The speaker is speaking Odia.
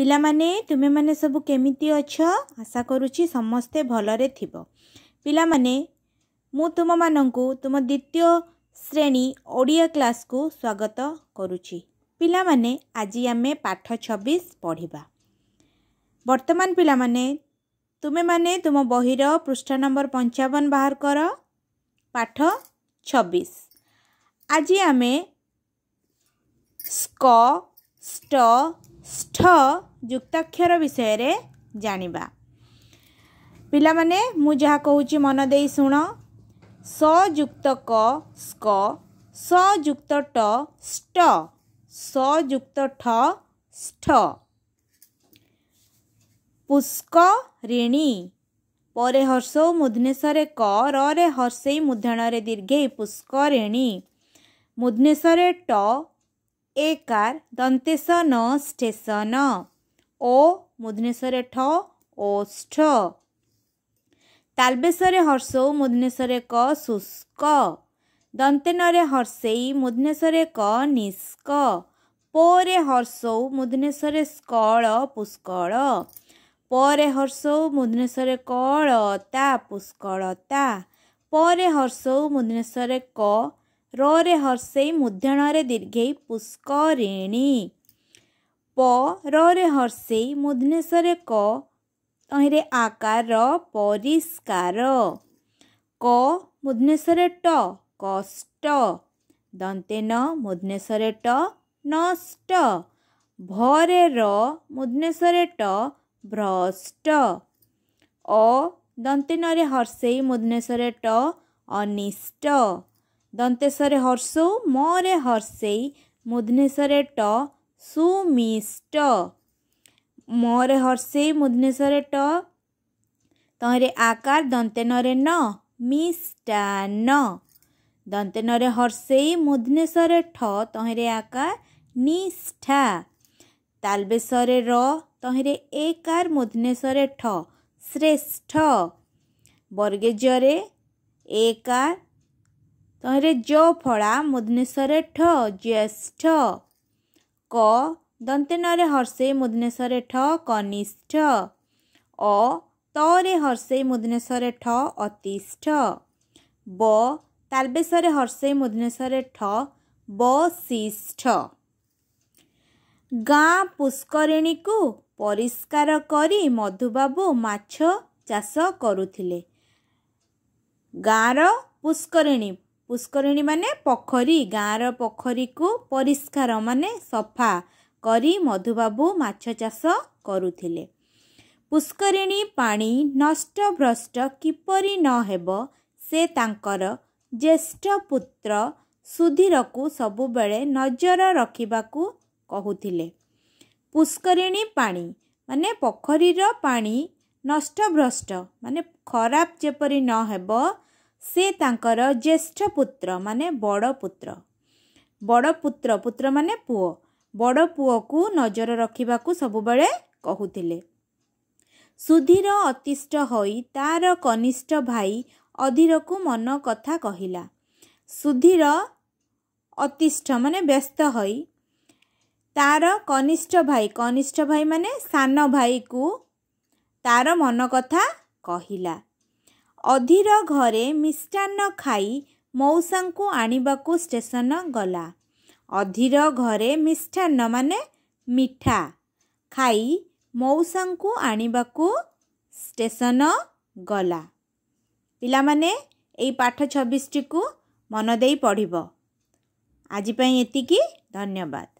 ପିଲାମାନେ ତୁମେମାନେ ସବୁ କେମିତି ଅଛ ଆଶା କରୁଛି ସମସ୍ତେ ଭଲରେ ଥିବ ପିଲାମାନେ ମୁଁ ତୁମମାନଙ୍କୁ ତୁମ ଦ୍ୱିତୀୟ ଶ୍ରେଣୀ ଓଡ଼ିଆ କ୍ଲାସ୍କୁ ସ୍ୱାଗତ କରୁଛି ପିଲାମାନେ ଆଜି ଆମେ ପାଠ ଛବିଶ ପଢ଼ିବା ବର୍ତ୍ତମାନ ପିଲାମାନେ ତୁମେମାନେ ତୁମ ବହିର ପୃଷ୍ଠା ନମ୍ବର ପଞ୍ଚାବନ ବାହାର କର ପାଠ ଛବିଶ ଆଜି ଆମେ ସ୍କ ଷ୍ଟ ଷ୍ଠ ଯୁକ୍ତାକ୍ଷର ବିଷୟରେ ଜାଣିବା ପିଲାମାନେ ମୁଁ ଯାହା କହୁଛି ମନ ଦେଇ ଶୁଣ ସଯୁକ୍ତ କ ସ୍କ ସଯୁକ୍ତ ଟ ଷ୍ଟ ସଯୁକ୍ତ ଠ ଷ୍ଠ ପୁଷ୍କରିଣୀ ପରେ ହର୍ଷଉ ମୁଧ୍ନେଶ୍ୱରେ କ ରରେ ହର୍ଷେଇ ମୂର୍ଧଣରେ ଦୀର୍ଘେଇ ପୁଷ୍କରିଣୀ ମୁଧ୍ନେଶ୍ୱରେ ଟ ଏକାର ଦନ୍ତେସ ନ ଷ୍ଟେସନ ଓ ମୁଧନେଶ୍ୱରେ ଠ ଓଷ୍ଠ ତାଲବେଶରେ ହର୍ଷଉ ମୁଧନେଶ୍ୱରେ କ ଶୁଷ୍କ ଦନ୍ତେନରେ ହର୍ଷେଇ ମୁଧନେଶ୍ୱରେ କ ନିଷ୍କ ପରେ ହର୍ଷଉ ମୁଧନେଶ୍ୱରେ ସ୍କଳ ପୁଷ୍କଳ ପରେ ହର୍ଷଉ ମୁଧନେଶ୍ୱରେ କଳତା ପୁଷ୍କଳତା ପରେ ହର୍ଷଉ ମୁଧନେଶ୍ୱରେ କ ରେ ହର୍ଷେଇ ମୁଧ୍ୟଣରେ ଦୀର୍ଘେଇ ପୁଷ୍କରିଣୀ ପ ରେ ହର୍ଷେଇ ମୁଧ୍ନେଶ୍ୱରେ କ ତହିଁରେ ଆକାର ପରିଷ୍କାର କ ମୁଧ୍ନେଶ୍ୱରେ ଟ କଷ୍ଟ ଦନ୍ତେ ନ ମୁଧ୍ନେଶ୍ୱରେ ଟ ନଷ୍ଟ ଭରେ ର ମୁଧ୍ନେଶ୍ୱରେ ଟ ଭ୍ରଷ୍ଟ ଅ ଦନ୍ତେ ନରେ ହର୍ଷେଇ ମୁଧ୍ନେଶ୍ୱରେ ଟ ଅନିଷ୍ଟ ଦନ୍ତେଶ୍ୱରେ ହର୍ଷୋଉ ମରେ ହର୍ଷେଇ ମୁଧ୍ନେଶ୍ୱରେ ଟ ସୁମିଷ୍ଟ ମରେ ହର୍ଷେଇ ମୁଧ୍ନେଶ୍ୱରେ ଟ ତହିଁରେ ଆକାର ଦନ୍ତେନରେ ନ ମିଷ୍ଟା ନ ଦନ୍ତେନରେ ହର୍ଷେଇ ମୁଧ୍ନେଶ୍ୱରେ ଠ ତହିଁରେ ଆକାର ନିଷ୍ଠା ତାଲବେଶ୍ୱରେ ର ତହିଁରେ ଏକାର ମୁଧ୍ନେଶ୍ୱରେ ଠ ଶ୍ରେଷ୍ଠ ବର୍ଗେଜରେ ଏକାର ତହିଁରେ ଜ ଫଳା ମୁଦନେଶ୍ୱରେ ଠ ଜ୍ୟେଷ୍ଠ କ ଦନ୍ତେନରେ ହର୍ଷେଇ ମୁଦନେଶ୍ୱରେ ଠ କନିଷ୍ଠ ଅ ତରେ ହର୍ଷେଇ ମୁଦନେଶ୍ୱରେ ଠ ଅତିଷ୍ଠ ବ ତାଲବେଶରେ ହର୍ଷେଇ ମୁଦନେଶ୍ୱରେ ଠ ବଶିଷ୍ଠ ଗାଁ ପୁଷ୍କରିଣୀକୁ ପରିଷ୍କାର କରି ମଧୁବାବୁ ମାଛ ଚାଷ କରୁଥିଲେ ଗାଁର ପୁଷ୍କରିଣୀ ପୁଷ୍କରିଣୀ ମାନେ ପୋଖରୀ ଗାଁର ପୋଖରୀକୁ ପରିଷ୍କାର ମାନେ ସଫା କରି ମଧୁବାବୁ ମାଛ ଚାଷ କରୁଥିଲେ ପୁଷ୍କରିଣୀ ପାଣି ନଷ୍ଟ ଭ୍ରଷ୍ଟ କିପରି ନ ହେବ ସେ ତାଙ୍କର ଜ୍ୟେଷ୍ଠ ପୁତ୍ର ସୁଧୀରକୁ ସବୁବେଳେ ନଜର ରଖିବାକୁ କହୁଥିଲେ ପୁଷ୍କରିଣୀ ପାଣି ମାନେ ପୋଖରୀର ପାଣି ନଷ୍ଟଭ୍ରଷ୍ଟ ମାନେ ଖରାପ ଯେପରି ନ ହେବ ସେ ତାଙ୍କର ଜ୍ୟେଷ୍ଠ ପୁତ୍ର ମାନେ ବଡ଼ ପୁତ୍ର ବଡ଼ ପୁତ୍ର ପୁତ୍ର ମାନେ ପୁଅ ବଡ଼ ପୁଅକୁ ନଜର ରଖିବାକୁ ସବୁବେଳେ କହୁଥିଲେ ସୁଧୀର ଅତିଷ୍ଠ ହୋଇ ତା'ର କନିଷ୍ଠ ଭାଇ ଅଧୀରକୁ ମନ କଥା କହିଲା ସୁଧୀର ଅତିଷ୍ଠ ମାନେ ବ୍ୟସ୍ତ ହୋଇ ତା'ର କନିଷ୍ଠ ଭାଇ କନିଷ୍ଠ ଭାଇ ମାନେ ସାନ ଭାଇକୁ ତା'ର ମନ କଥା କହିଲା ଅଧୀର ଘରେ ମିଷ୍ଟାନ୍ନ ଖାଇ ମଉସାଙ୍କୁ ଆଣିବାକୁ ଷ୍ଟେସନ ଗଲା ଅଧୀର ଘରେ ମିଷ୍ଟାନ୍ନ ମାନେ ମିଠା ଖାଇ ମଉସାଙ୍କୁ ଆଣିବାକୁ ଷ୍ଟେସନ ଗଲା ପିଲାମାନେ ଏଇ ପାଠ ଛବିଶଟିକୁ ମନ ଦେଇ ପଢ଼ିବ ଆଜି ପାଇଁ ଏତିକି ଧନ୍ୟବାଦ